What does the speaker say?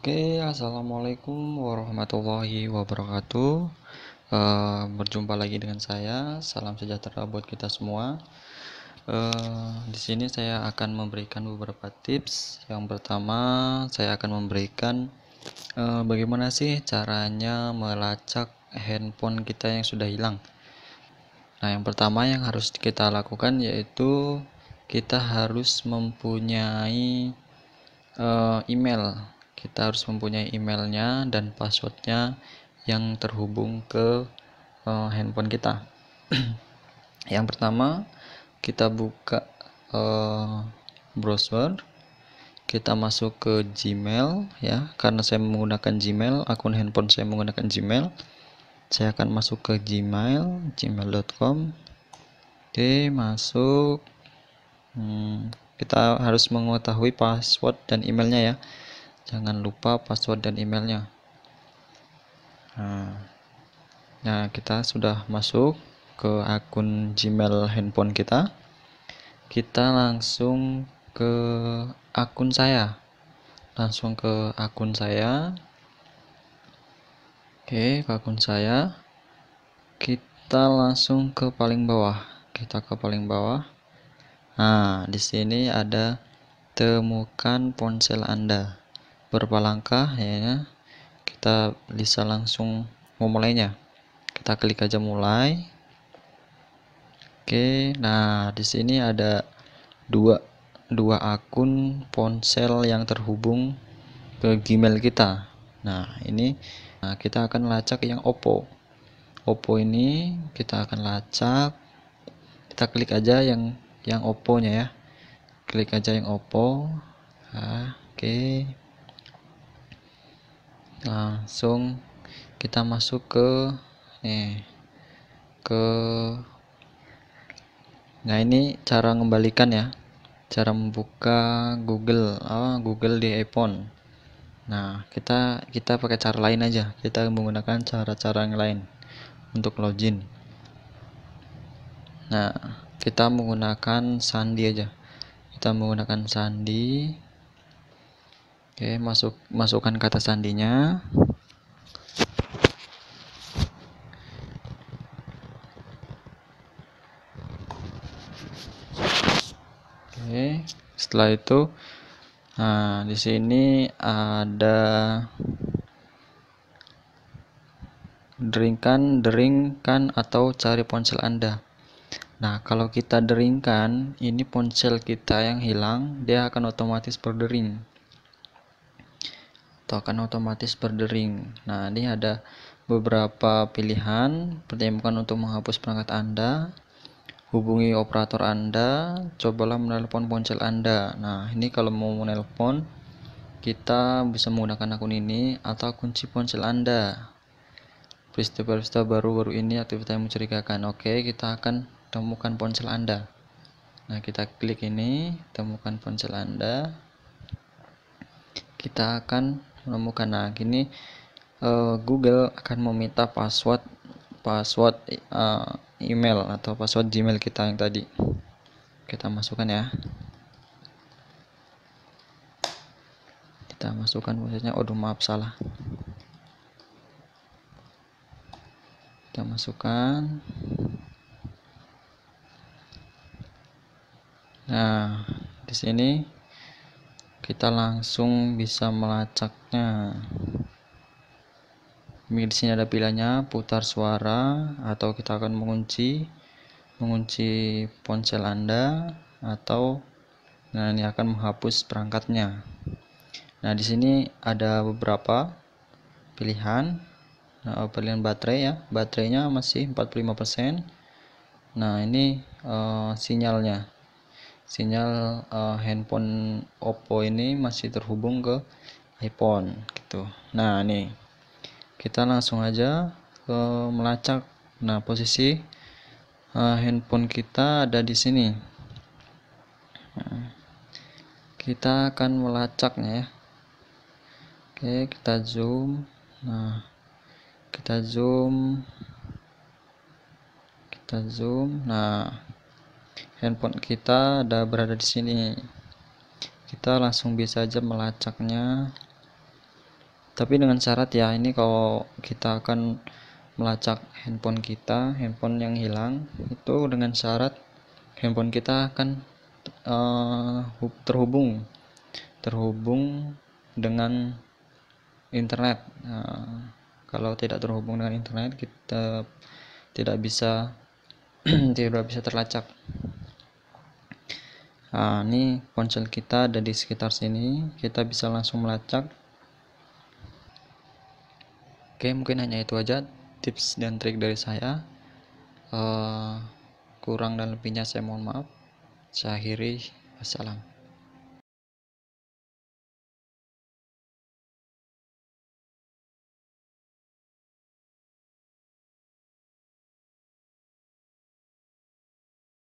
Oke, assalamualaikum warahmatullahi wabarakatuh. E, berjumpa lagi dengan saya. Salam sejahtera buat kita semua. E, di sini saya akan memberikan beberapa tips. Yang pertama, saya akan memberikan e, bagaimana sih caranya melacak handphone kita yang sudah hilang. Nah, yang pertama yang harus kita lakukan yaitu kita harus mempunyai email kita harus mempunyai emailnya dan passwordnya yang terhubung ke uh, handphone kita yang pertama kita buka uh, browser kita masuk ke Gmail ya karena saya menggunakan Gmail akun handphone saya menggunakan Gmail saya akan masuk ke Gmail gmail.com oke masuk hmm, kita harus mengetahui password dan emailnya ya jangan lupa password dan emailnya nah, nah kita sudah masuk ke akun gmail handphone kita kita langsung ke akun saya langsung ke akun saya oke ke akun saya kita langsung ke paling bawah kita ke paling bawah nah di sini ada temukan ponsel anda beberapa langkah ya kita bisa langsung memulainya kita klik aja mulai oke nah di sini ada dua dua akun ponsel yang terhubung ke Gmail kita nah ini nah, kita akan lacak yang Oppo Oppo ini kita akan lacak kita klik aja yang yang Oppo nya ya klik aja yang Oppo nah, oke okay langsung kita masuk ke nih ke nah ini cara mengembalikan ya cara membuka Google oh, Google di iPhone nah kita kita pakai cara lain aja kita menggunakan cara-cara yang lain untuk login nah kita menggunakan sandi aja kita menggunakan sandi Oke, masuk masukkan kata sandinya. Oke, setelah itu nah di sini ada deringkan, deringkan atau cari ponsel Anda. Nah, kalau kita deringkan, ini ponsel kita yang hilang, dia akan otomatis berdering atau akan otomatis berdering. Nah, ini ada beberapa pilihan. Pertimbangkan untuk menghapus perangkat Anda, hubungi operator Anda, cobalah menelpon ponsel Anda. Nah, ini kalau mau menelpon, kita bisa menggunakan akun ini atau kunci ponsel Anda. Peristiwa-peristiwa baru-baru ini aktivitas yang mencurigakan. Oke, kita akan temukan ponsel Anda. Nah, kita klik ini, temukan ponsel Anda. Kita akan menemukan nah gini uh, Google akan meminta password password uh, email atau password Gmail kita yang tadi kita masukkan ya kita masukkan maksudnya oh maaf salah kita masukkan nah di sini kita langsung bisa melacaknya di sini ada pilihannya putar suara atau kita akan mengunci mengunci ponsel anda atau nah ini akan menghapus perangkatnya nah di sini ada beberapa pilihan nah, oh, pilihan baterai ya baterainya masih 45% nah ini uh, sinyalnya sinyal uh, handphone Oppo ini masih terhubung ke iPhone gitu nah nih kita langsung aja ke melacak nah posisi uh, handphone kita ada di sini kita akan melacaknya ya oke kita zoom nah kita zoom kita zoom nah handphone kita ada berada di sini kita langsung bisa aja melacaknya tapi dengan syarat ya ini kalau kita akan melacak handphone kita handphone yang hilang itu dengan syarat handphone kita akan uh, terhubung terhubung dengan internet nah, kalau tidak terhubung dengan internet kita tidak bisa tidak bisa terlacak nah, ini ponsel kita ada di sekitar sini kita bisa langsung melacak oke mungkin hanya itu aja tips dan trik dari saya uh, kurang dan lebihnya saya mohon maaf saya akhiri wassalam